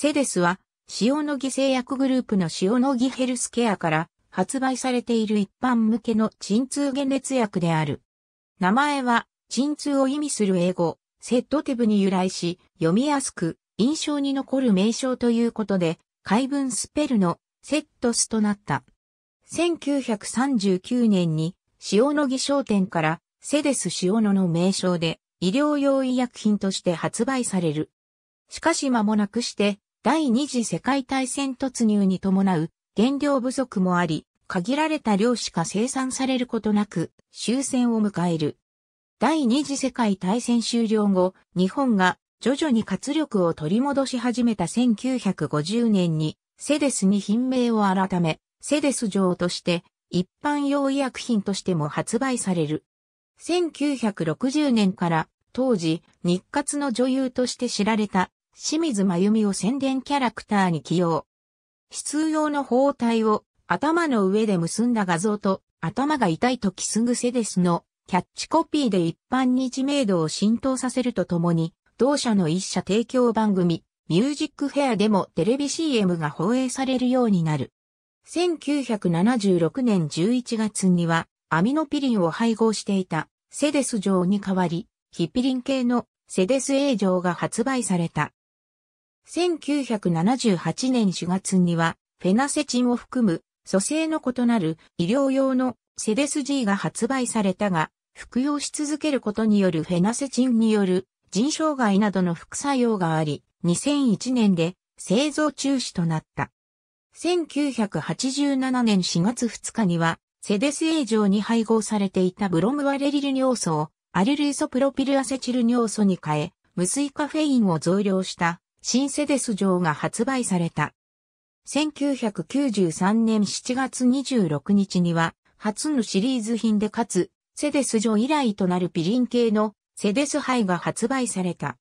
セデスは、塩野義製薬グループの塩野義ヘルスケアから発売されている一般向けの鎮痛減熱薬である。名前は、鎮痛を意味する英語、セットテブに由来し、読みやすく、印象に残る名称ということで、解文スペルのセットスとなった。1939年に、塩野義商店からセデス塩野の名称で医療用医薬品として発売される。しかし間もなくして第二次世界大戦突入に伴う原料不足もあり、限られた量しか生産されることなく終戦を迎える。第二次世界大戦終了後、日本が徐々に活力を取り戻し始めた1950年にセデスに品名を改め、セデス城として一般用医薬品としても発売される。1960年から当時日活の女優として知られた清水真由美を宣伝キャラクターに起用。必用の包帯を頭の上で結んだ画像と頭が痛いとキスセですのキャッチコピーで一般に知名度を浸透させるとともに、同社の一社提供番組、ミュージックフェアでもテレビ CM が放映されるようになる。1976年11月には、アミノピリンを配合していたセデス錠に代わり、ヒピリン系のセデス A 錠が発売された。1978年4月には、フェナセチンを含む、素性の異なる医療用のセデス G が発売されたが、服用し続けることによるフェナセチンによる腎障害などの副作用があり、2001年で製造中止となった。1987年4月2日には、セデス A 上に配合されていたブロムワレリル尿素をアリルイソプロピルアセチル尿素に変え、無水カフェインを増量した新セデス城が発売された。1993年7月26日には、初のシリーズ品でかつ、セデス城以来となるピリン系のセデス杯が発売された。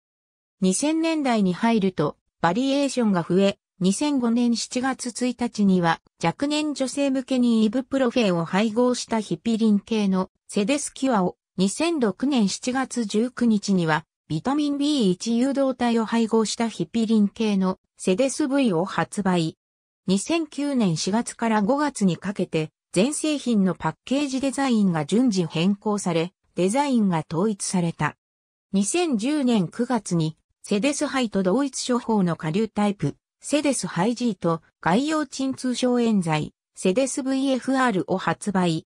2000年代に入ると、バリエーションが増え、2005年7月1日には若年女性向けにイブプロフェンを配合したヒピリン系のセデスキュアを2006年7月19日にはビタミン B1 誘導体を配合したヒピリン系のセデス V を発売。2009年4月から5月にかけて、全製品のパッケージデザインが順次変更され、デザインが統一された。2010年9月に、セデスハイと同一処方の下流タイプ、セデスハイ G と外用鎮痛症炎剤、セデス VFR を発売。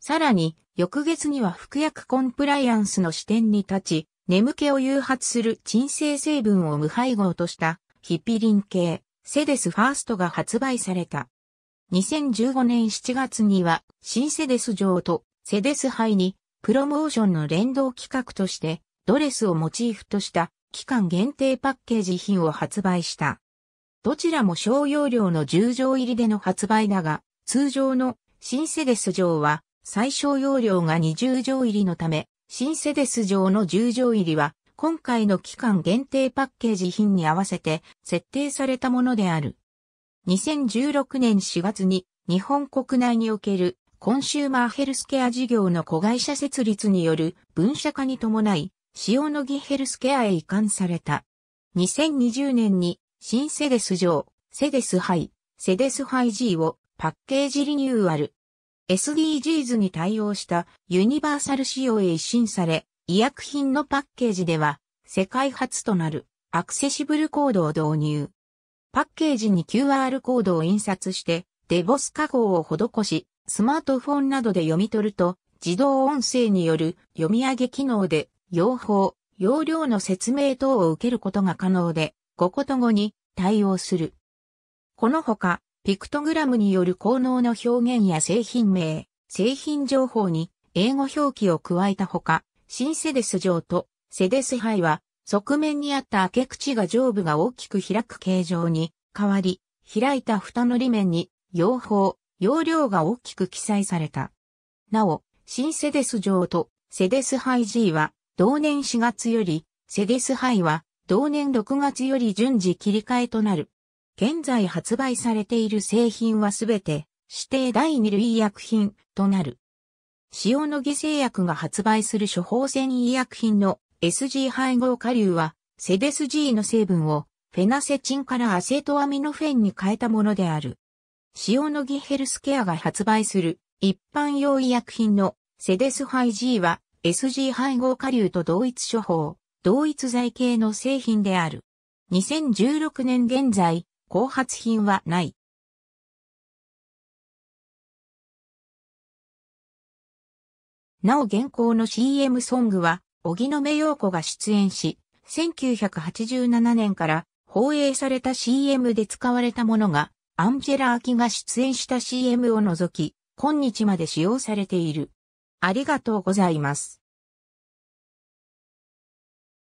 さらに、翌月には服薬コンプライアンスの視点に立ち、眠気を誘発する鎮静成分を無配合としたヒピリン系セデスファーストが発売された。2015年7月には新セデス上とセデス杯にプロモーションの連動企画としてドレスをモチーフとした期間限定パッケージ品を発売した。どちらも小容量の10錠入りでの発売だが、通常の新セデス上は最小容量が20錠入りのため、シンセデス上の十条入りは、今回の期間限定パッケージ品に合わせて設定されたものである。2016年4月に日本国内におけるコンシューマーヘルスケア事業の子会社設立による分社化に伴い、塩野義ヘルスケアへ移管された。2020年に新セデス上、セデスハイ、セデスハイ G をパッケージリニューアル、SDGs に対応したユニバーサル仕様へ一新され、医薬品のパッケージでは世界初となるアクセシブルコードを導入。パッケージに QR コードを印刷してデボス加工を施し、スマートフォンなどで読み取ると自動音声による読み上げ機能で用法、用量の説明等を受けることが可能で、5個と5に対応する。このほか、ピクトグラムによる効能の表現や製品名、製品情報に英語表記を加えたほか、新セデス上とセデス杯は側面にあった開け口が上部が大きく開く形状に変わり、開いた蓋の裏面に用法、容量が大きく記載された。なお、新セデス上とセデス杯 G は同年4月より、セデス杯は同年6月より順次切り替えとなる。現在発売されている製品はすべて指定第二類医薬品となる。塩野義製薬が発売する処方箋医薬品の SG 配合下流は、セデス G の成分をフェナセチンからアセトアミノフェンに変えたものである。塩野義ヘルスケアが発売する一般用医薬品のセデスハイ G は SG 配合下流と同一処方、同一剤系の製品である。2016年現在、後発品はない。なお現行の CM ソングは、荻野目洋子が出演し、1987年から放映された CM で使われたものが、アンジェラ・アキが出演した CM を除き、今日まで使用されている。ありがとうございます。